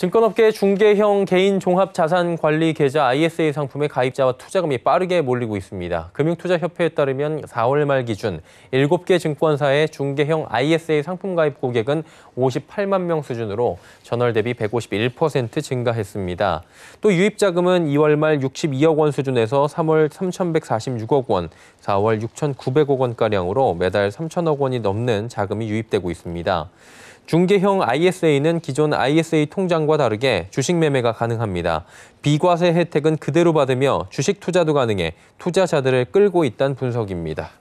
증권업계 중개형 개인 종합자산관리 계좌 ISA 상품의 가입자와 투자금이 빠르게 몰리고 있습니다. 금융투자협회에 따르면 4월 말 기준 7개 증권사의 중개형 ISA 상품 가입 고객은 58만 명 수준으로 전월 대비 151% 증가했습니다. 또 유입자금은 2월 말 62억 원 수준에서 3월 3,146억 원, 4월 6,900억 원가량으로 매달 3천억 원이 넘는 자금이 유입되고 있습니다. 중개형 ISA는 기존 ISA 통장과 다르게 주식 매매가 가능합니다. 비과세 혜택은 그대로 받으며 주식 투자도 가능해 투자자들을 끌고 있다는 분석입니다.